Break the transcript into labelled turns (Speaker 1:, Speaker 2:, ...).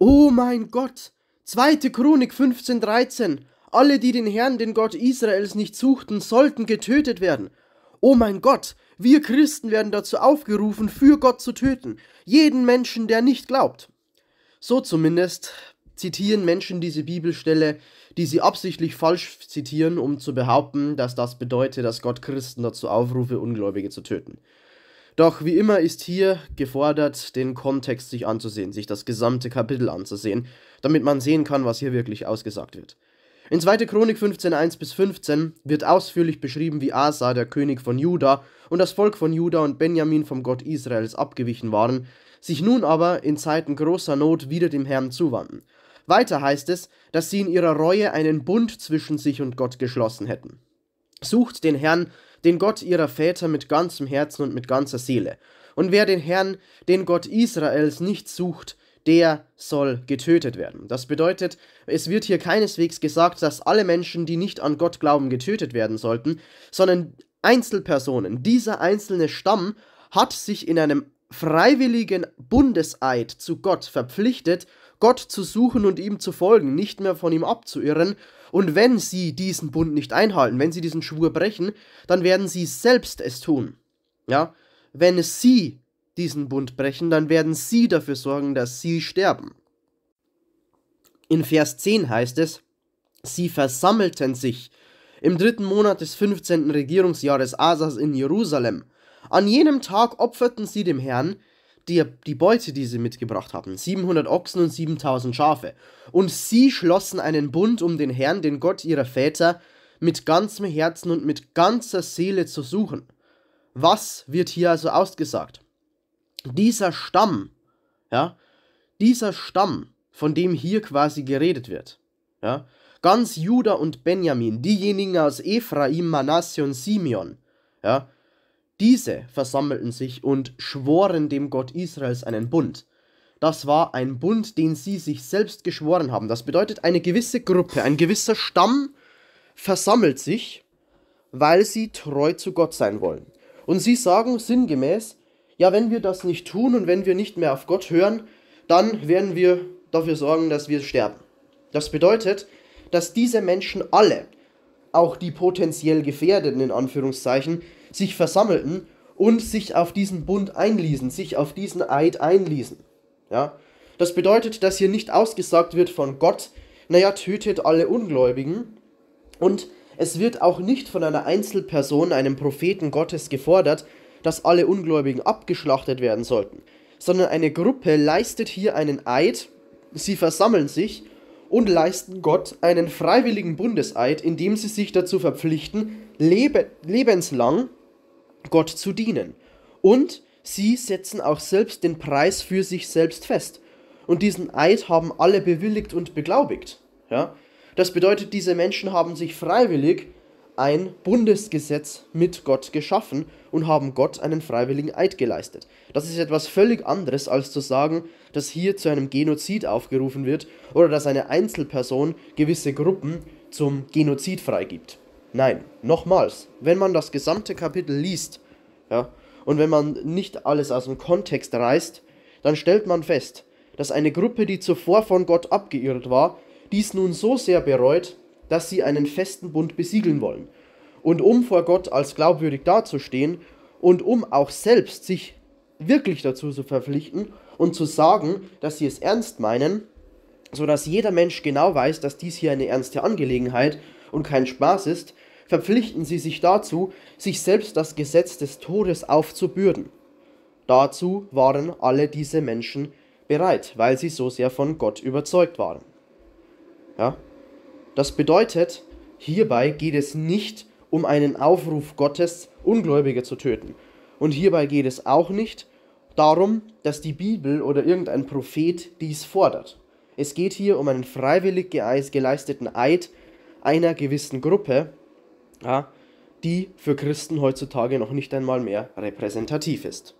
Speaker 1: Oh mein Gott! Zweite Chronik 15.13. Alle, die den Herrn, den Gott Israels, nicht suchten, sollten getötet werden. Oh mein Gott! Wir Christen werden dazu aufgerufen, für Gott zu töten. Jeden Menschen, der nicht glaubt. So zumindest zitieren Menschen diese Bibelstelle, die sie absichtlich falsch zitieren, um zu behaupten, dass das bedeute, dass Gott Christen dazu aufrufe, Ungläubige zu töten. Doch wie immer ist hier gefordert, den Kontext sich anzusehen, sich das gesamte Kapitel anzusehen, damit man sehen kann, was hier wirklich ausgesagt wird. In 2. Chronik 15.1 bis 15 wird ausführlich beschrieben, wie Asa, der König von Juda, und das Volk von Juda und Benjamin vom Gott Israels abgewichen waren, sich nun aber in Zeiten großer Not wieder dem Herrn zuwandten. Weiter heißt es, dass sie in ihrer Reue einen Bund zwischen sich und Gott geschlossen hätten. Sucht den Herrn, den Gott ihrer Väter mit ganzem Herzen und mit ganzer Seele. Und wer den Herrn, den Gott Israels, nicht sucht, der soll getötet werden. Das bedeutet, es wird hier keineswegs gesagt, dass alle Menschen, die nicht an Gott glauben, getötet werden sollten, sondern Einzelpersonen, dieser einzelne Stamm hat sich in einem freiwilligen Bundeseid zu Gott verpflichtet Gott zu suchen und ihm zu folgen, nicht mehr von ihm abzuirren. Und wenn sie diesen Bund nicht einhalten, wenn sie diesen Schwur brechen, dann werden sie selbst es tun. Ja, wenn sie diesen Bund brechen, dann werden sie dafür sorgen, dass sie sterben. In Vers 10 heißt es, sie versammelten sich im dritten Monat des 15. Regierungsjahres Asas in Jerusalem. An jenem Tag opferten sie dem Herrn die, die Beute, die sie mitgebracht hatten: 700 Ochsen und 7000 Schafe. Und sie schlossen einen Bund um den Herrn, den Gott ihrer Väter, mit ganzem Herzen und mit ganzer Seele zu suchen. Was wird hier also ausgesagt? Dieser Stamm, ja, dieser Stamm, von dem hier quasi geredet wird, ja, ganz Juda und Benjamin, diejenigen aus Ephraim, Manasse und Simeon, ja, diese versammelten sich und schworen dem Gott Israels einen Bund. Das war ein Bund, den sie sich selbst geschworen haben. Das bedeutet, eine gewisse Gruppe, ein gewisser Stamm versammelt sich, weil sie treu zu Gott sein wollen. Und sie sagen sinngemäß, ja, wenn wir das nicht tun und wenn wir nicht mehr auf Gott hören, dann werden wir dafür sorgen, dass wir sterben. Das bedeutet, dass diese Menschen alle, auch die potenziell Gefährdeten in Anführungszeichen, sich versammelten und sich auf diesen Bund einließen, sich auf diesen Eid einließen. Ja? Das bedeutet, dass hier nicht ausgesagt wird von Gott, naja, tötet alle Ungläubigen. Und es wird auch nicht von einer Einzelperson, einem Propheten Gottes gefordert, dass alle Ungläubigen abgeschlachtet werden sollten, sondern eine Gruppe leistet hier einen Eid, sie versammeln sich und leisten Gott einen freiwilligen Bundeseid, indem sie sich dazu verpflichten, lebe lebenslang Gott zu dienen. Und sie setzen auch selbst den Preis für sich selbst fest. Und diesen Eid haben alle bewilligt und beglaubigt. Ja? Das bedeutet, diese Menschen haben sich freiwillig ein Bundesgesetz mit Gott geschaffen und haben Gott einen freiwilligen Eid geleistet. Das ist etwas völlig anderes, als zu sagen, dass hier zu einem Genozid aufgerufen wird oder dass eine Einzelperson gewisse Gruppen zum Genozid freigibt. Nein, nochmals, wenn man das gesamte Kapitel liest, ja, und wenn man nicht alles aus dem Kontext reißt, dann stellt man fest, dass eine Gruppe, die zuvor von Gott abgeirrt war, dies nun so sehr bereut, dass sie einen festen Bund besiegeln wollen. Und um vor Gott als glaubwürdig dazustehen und um auch selbst sich wirklich dazu zu verpflichten und zu sagen, dass sie es ernst meinen, sodass jeder Mensch genau weiß, dass dies hier eine ernste Angelegenheit und kein Spaß ist, verpflichten sie sich dazu, sich selbst das Gesetz des Todes aufzubürden. Dazu waren alle diese Menschen bereit, weil sie so sehr von Gott überzeugt waren. Ja? Das bedeutet, hierbei geht es nicht um einen Aufruf Gottes, Ungläubige zu töten. Und hierbei geht es auch nicht darum, dass die Bibel oder irgendein Prophet dies fordert. Es geht hier um einen freiwillig geleisteten Eid einer gewissen Gruppe, ja, die für Christen heutzutage noch nicht einmal mehr repräsentativ ist.